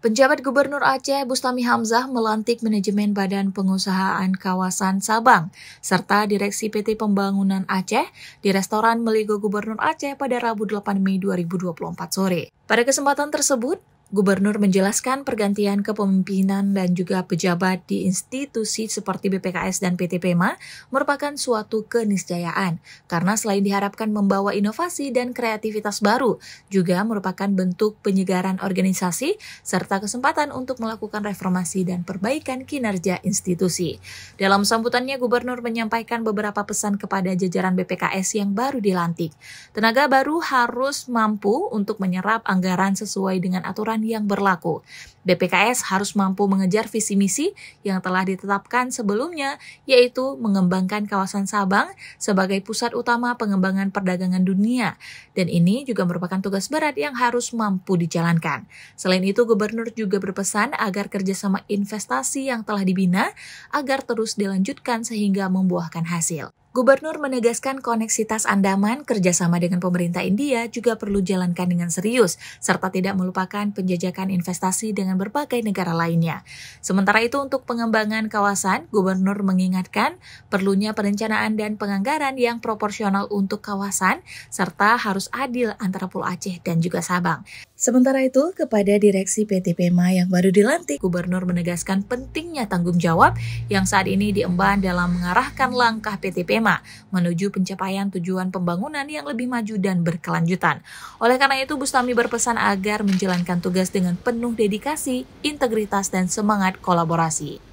Penjabat Gubernur Aceh Bustami Hamzah melantik manajemen Badan Pengusahaan Kawasan Sabang serta Direksi PT Pembangunan Aceh di restoran Meligo Gubernur Aceh pada Rabu 8 Mei 2024 sore. Pada kesempatan tersebut, Gubernur menjelaskan pergantian kepemimpinan dan juga pejabat di institusi seperti BPKS dan PT PEMA merupakan suatu keniscayaan karena selain diharapkan membawa inovasi dan kreativitas baru, juga merupakan bentuk penyegaran organisasi serta kesempatan untuk melakukan reformasi dan perbaikan kinerja institusi. Dalam sambutannya, Gubernur menyampaikan beberapa pesan kepada jajaran BPKS yang baru dilantik. Tenaga baru harus mampu untuk menyerap anggaran sesuai dengan aturan kebijakan yang berlaku. BPKS harus mampu mengejar visi misi yang telah ditetapkan sebelumnya, yaitu mengembangkan kawasan Sabang sebagai pusat utama pengembangan perdagangan dunia. Dan ini juga merupakan tugas berat yang harus mampu dijalankan. Selain itu, Gubernur juga berpesan agar kerjasama investasi yang telah dibina agar terus dilanjutkan sehingga membuahkan hasil. Gubernur menegaskan koneksitas Andaman kerjasama dengan pemerintah India juga perlu jalankan dengan serius, serta tidak melupakan penjajakan investasi dengan berbagai negara lainnya. Sementara itu untuk pengembangan kawasan, Gubernur mengingatkan perlunya perencanaan dan penganggaran yang proporsional untuk kawasan, serta harus adil antara Pulau Aceh dan juga Sabang. Sementara itu, kepada Direksi PT PEMA yang baru dilantik, Gubernur menegaskan pentingnya tanggung jawab yang saat ini diemban dalam mengarahkan langkah PT PEMA menuju pencapaian tujuan pembangunan yang lebih maju dan berkelanjutan. Oleh karena itu, Bustami berpesan agar menjalankan tugas dengan penuh dedikasi, integritas, dan semangat kolaborasi.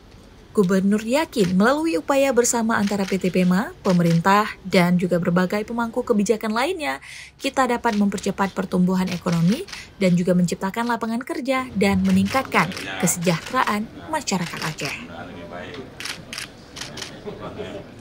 Gubernur yakin melalui upaya bersama antara PT PEMA, pemerintah, dan juga berbagai pemangku kebijakan lainnya, kita dapat mempercepat pertumbuhan ekonomi dan juga menciptakan lapangan kerja dan meningkatkan kesejahteraan masyarakat Aceh.